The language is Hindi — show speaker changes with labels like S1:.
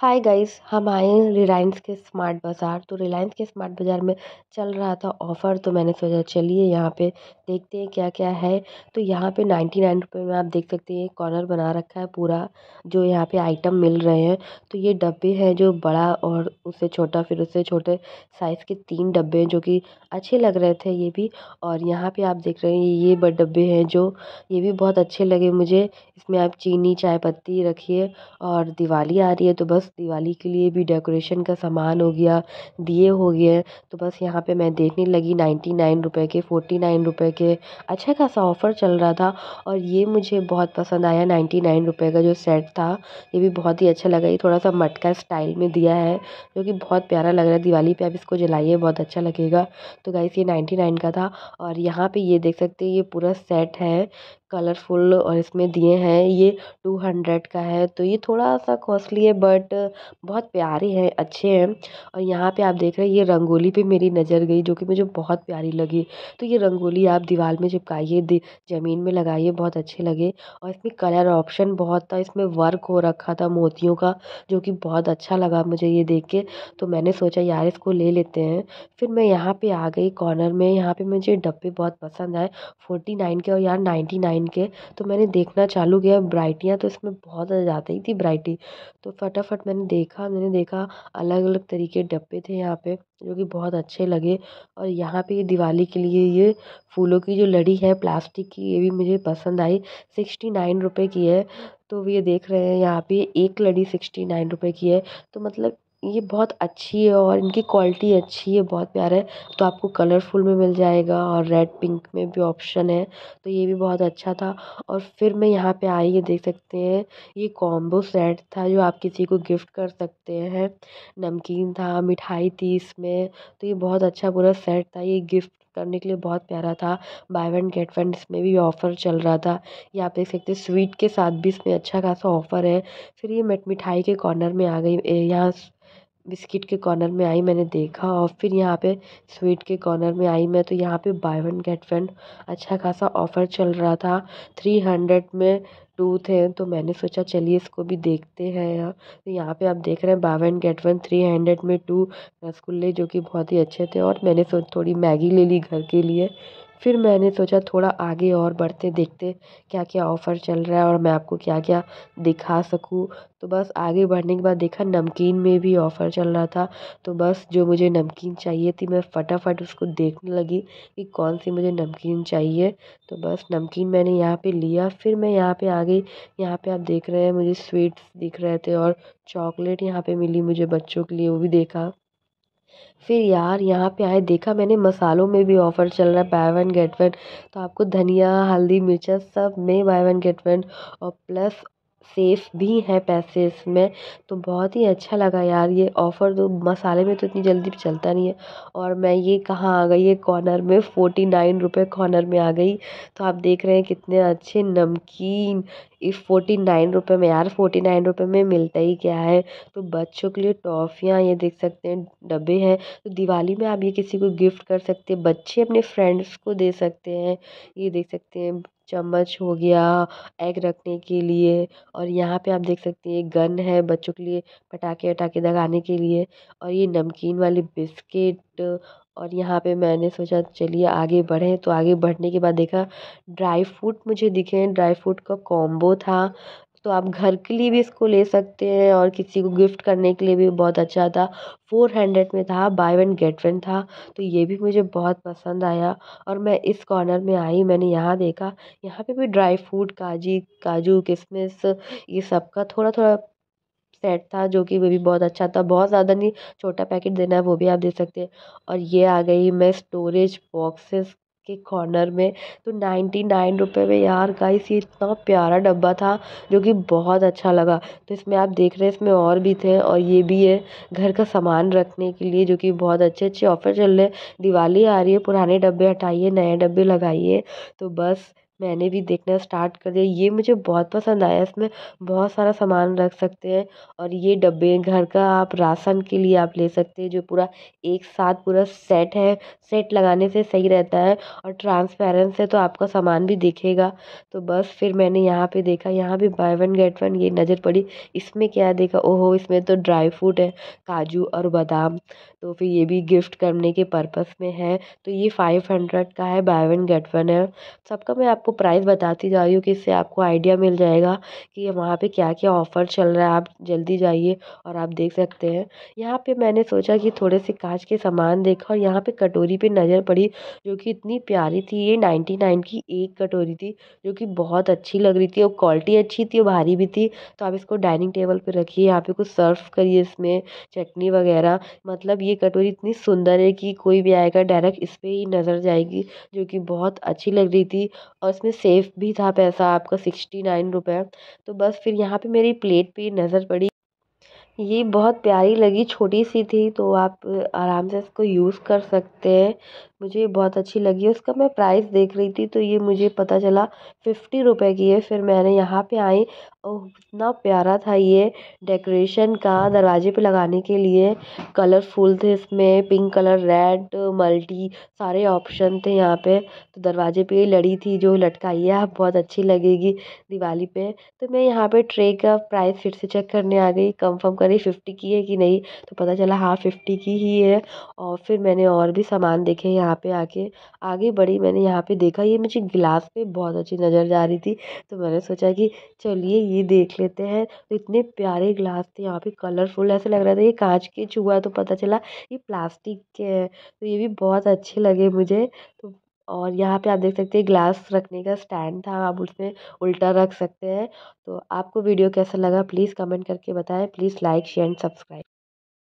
S1: हाय गाइस हम आए हैं रिलायंस के स्मार्ट बाज़ार तो रिलायंस के स्मार्ट बाज़ार में चल रहा था ऑफ़र तो मैंने सोचा चलिए यहाँ पे देखते हैं क्या क्या है तो यहाँ पे नाइन्टी नाइन रुपये में आप देख सकते हैं कॉर्नर बना रखा है पूरा जो यहाँ पे आइटम मिल रहे हैं तो ये डब्बे हैं जो बड़ा और उससे छोटा फिर उससे छोटे साइज़ के तीन डब्बे हैं जो कि अच्छे लग रहे थे ये भी और यहाँ पर आप देख रहे हैं ये बड़े डब्बे हैं जो ये भी बहुत अच्छे लगे मुझे इसमें आप चीनी चाय पत्ती रखिए और दिवाली आ रही है तो बस दिवाली के लिए भी डेकोरेशन का सामान हो गया दिए हो गए तो बस यहाँ पे मैं देखने लगी नाइन्टी नाइन रुपये के फोर्टी नाइन रुपये के अच्छा खासा ऑफ़र चल रहा था और ये मुझे बहुत पसंद आया नाइन्टी नाइन रुपये का जो सेट था ये भी बहुत ही अच्छा लगा ये थोड़ा सा मटका स्टाइल में दिया है जो कि बहुत प्यारा लग रहा है दिवाली पर आप इसको जलाइए बहुत अच्छा लगेगा तो गाइस ये नाइन्टी नाइन का था और यहाँ पर ये देख सकते हैं ये पूरा सेट है कलरफुल और इसमें दिए हैं ये टू हंड्रेड का है तो ये थोड़ा सा कॉस्टली है बट बहुत प्यारे हैं अच्छे हैं और यहाँ पे आप देख रहे हैं ये रंगोली पे मेरी नज़र गई जो कि मुझे बहुत प्यारी लगी तो ये रंगोली आप दीवार में चिपकाइए ज़मीन में लगाइए बहुत अच्छे लगे और इसमें कलर ऑप्शन बहुत था इसमें वर्क हो रखा था मोतियों का जो कि बहुत अच्छा लगा मुझे ये देख के तो मैंने सोचा यार इसको ले लेते हैं फिर मैं यहाँ पर आ गई कॉर्नर में यहाँ पर मुझे डब्बे बहुत पसंद आए फोर्टी के और यार नाइन्टी डिज़ाइन के तो मैंने देखना चालू किया ब्राइटियाँ तो इसमें बहुत ज़्यादा ही थी ब्राइटी तो फटाफट मैंने देखा मैंने देखा अलग अलग तरीके डब्बे थे यहाँ पे जो कि बहुत अच्छे लगे और यहाँ पे दिवाली के लिए ये फूलों की जो लड़ी है प्लास्टिक की ये भी मुझे पसंद आई सिक्सटी नाइन रुपये की है तो ये देख रहे हैं यहाँ पे एक लड़ी सिक्सटी नाइन रुपये की है तो मतलब ये बहुत अच्छी है और इनकी क्वालिटी अच्छी है बहुत प्यारा है तो आपको कलरफुल में मिल जाएगा और रेड पिंक में भी ऑप्शन है तो ये भी बहुत अच्छा था और फिर मैं यहाँ पे आई ये देख सकते हैं ये कॉम्बो सेट था जो आप किसी को गिफ्ट कर सकते हैं नमकीन था मिठाई थी इसमें तो ये बहुत अच्छा पूरा सेट था ये गिफ्ट करने के लिए बहुत प्यारा था बाय वन गेट वन इसमें भी ऑफ़र चल रहा था ये आप देख सकते हैं स्वीट के साथ भी इसमें अच्छा खासा ऑफ़र है फिर ये मिट मिठाई के कॉर्नर में आ गई यहाँ बिस्किट के कॉर्नर में आई मैंने देखा और फिर यहाँ पे स्वीट के कॉर्नर में आई मैं तो यहाँ पे बाय वन गेट वन अच्छा खासा ऑफ़र चल रहा था थ्री हंड्रेड में टूथ है तो मैंने सोचा चलिए इसको भी देखते हैं यहाँ तो यहाँ पे आप देख रहे हैं buy one get one three hundred में टू रसगुल्ले जो कि बहुत ही अच्छे थे और मैंने थोड़ी मैगी ले ली घर के लिए फिर मैंने सोचा थोड़ा आगे और बढ़ते देखते क्या क्या ऑफ़र चल रहा है और मैं आपको क्या क्या दिखा सकूँ तो बस आगे बढ़ने के बाद देखा नमकीन में भी ऑफ़र चल रहा था तो बस जो मुझे नमकीन चाहिए थी मैं फटाफट उसको देखने लगी कि कौन सी मुझे नमकीन चाहिए तो बस नमकीन मैंने यहाँ पे लिया फिर मैं यहाँ पे आ गई यहाँ पे आप देख रहे हैं मुझे स्वीट्स दिख रहे थे और चॉकलेट यहाँ पे मिली मुझे बच्चों के लिए वो भी देखा फिर यार यहाँ पे आए देखा मैंने मसालों में भी ऑफ़र चल रहा है बाय वन गेट वन तो आपको धनिया हल्दी मिर्चा सब में बाय वन गेट वन और प्लस सेफ़ भी हैं पैसे इसमें तो बहुत ही अच्छा लगा यार ये ऑफ़र तो मसाले में तो इतनी जल्दी चलता नहीं है और मैं ये कहाँ आ गई ये कॉर्नर में फ़ोर्टी नाइन रुपये कॉर्नर में आ गई तो आप देख रहे हैं कितने अच्छे नमकीन इस फ़ोर्टी नाइन रुपये में यार फ़ोर्टी नाइन रुपये में मिलता ही क्या है तो बच्चों के लिए टॉफ़ियाँ ये देख सकते हैं डब्बे हैं तो दिवाली में आप ये किसी को गिफ़्ट कर सकते हैं बच्चे अपने फ्रेंड्स को दे सकते हैं ये देख सकते हैं चम्मच हो गया एग रखने के लिए और यहाँ पे आप देख सकते हैं गन है बच्चों के लिए पटाखे वटाखे दगाने के लिए और ये नमकीन वाली बिस्किट और यहाँ पे मैंने सोचा चलिए आगे बढ़ें तो आगे बढ़ने के बाद देखा ड्राई फ्रूट मुझे दिखे ड्राई फ्रूट का कॉम्बो था तो आप घर के लिए भी इसको ले सकते हैं और किसी को गिफ्ट करने के लिए भी बहुत अच्छा था फ़ोर हंड्रेड में था बाय वन गेट वन था तो ये भी मुझे बहुत पसंद आया और मैं इस कॉर्नर में आई मैंने यहाँ देखा यहाँ पे भी ड्राई फ्रूट काजी काजू किशमिश ये सब का थोड़ा थोड़ा सेट था जो कि वो भी बहुत अच्छा था बहुत ज़्यादा नहीं छोटा पैकेट देना है वो भी आप दे सकते हैं और ये आ गई मैं स्टोरेज बॉक्सेस के कॉर्नर में तो नाइन्टी नाइन रुपये में यार गाइस ये इतना प्यारा डब्बा था जो कि बहुत अच्छा लगा तो इसमें आप देख रहे हैं इसमें और भी थे और ये भी है घर का सामान रखने के लिए जो कि बहुत अच्छे अच्छे ऑफर चल रहे हैं दिवाली आ रही है पुराने डब्बे हटाइए नए डब्बे लगाइए तो बस मैंने भी देखना स्टार्ट कर दिया ये मुझे बहुत पसंद आया इसमें बहुत सारा सामान रख सकते हैं और ये डब्बे घर का आप राशन के लिए आप ले सकते हैं जो पूरा एक साथ पूरा सेट है सेट लगाने से सही रहता है और ट्रांसपेरेंस है तो आपका सामान भी दिखेगा तो बस फिर मैंने यहाँ पे देखा यहाँ भी बाय वन गेट वन ये नज़र पड़ी इसमें क्या देखा ओहो इसमें तो ड्राई फ्रूट है काजू और बादाम तो फिर ये भी गिफ्ट करने के पर्पज़ में है तो ये फाइव हंड्रेड का है बाय वन गेट वन है सबका मैं आपको आपको प्राइस बताती जा रही हूँ कि इससे आपको आइडिया मिल जाएगा कि वहाँ पे क्या क्या ऑफ़र चल रहा है आप जल्दी जाइए और आप देख सकते हैं यहाँ पे मैंने सोचा कि थोड़े से कांच के सामान देखा और यहाँ पे कटोरी पे नज़र पड़ी जो कि इतनी प्यारी थी ये नाइन्टी नाइन की एक कटोरी थी जो कि बहुत अच्छी लग रही थी और क्वालिटी अच्छी थी और भारी भी थी तो आप इसको डाइनिंग टेबल पर रखिए यहाँ पे कुछ सर्व करिए इसमें चटनी वगैरह मतलब ये कटोरी इतनी सुंदर है कि कोई भी आएगा डायरेक्ट इस पर ही नज़र जाएगी जो कि बहुत अच्छी लग रही थी और में सेफ़ भी था पैसा आपका सिक्सटी नाइन रुपये तो बस फिर यहाँ पे मेरी प्लेट पे नज़र पड़ी ये बहुत प्यारी लगी छोटी सी थी तो आप आराम से इसको यूज़ कर सकते हैं मुझे बहुत अच्छी लगी उसका मैं प्राइस देख रही थी तो ये मुझे पता चला फिफ्टी रुपये की है फिर मैंने यहाँ पे आई और इतना प्यारा था ये डेकोरेशन का दरवाजे पे लगाने के लिए कलरफुल थे इसमें पिंक कलर रेड मल्टी सारे ऑप्शन थे यहाँ पे तो दरवाजे पे लड़ी थी जो लटकाई है बहुत अच्छी लगेगी दिवाली पे तो मैं यहाँ पे ट्रे का प्राइस फिर से चेक करने आ गई कंफर्म करी फिफ्टी की है कि नहीं तो पता चला हाँ फिफ्टी की ही है और फिर मैंने और भी सामान देखे यहाँ यहाँ पे आके आगे बढ़ी मैंने यहाँ पे देखा ये मुझे गिलास पे बहुत अच्छी नज़र जा रही थी तो मैंने सोचा कि चलिए ये देख लेते हैं तो इतने प्यारे गिलास थे यहाँ पे कलरफुल ऐसे लग रहा था ये कांच के है तो पता चला ये प्लास्टिक के हैं तो ये भी बहुत अच्छे लगे मुझे तो और यहाँ पे आप देख सकते हैं ग्लास रखने का स्टैंड था आप उसमें उल्टा रख सकते हैं तो आपको वीडियो कैसा लगा प्लीज़ कमेंट करके बताएं please like share and subscribe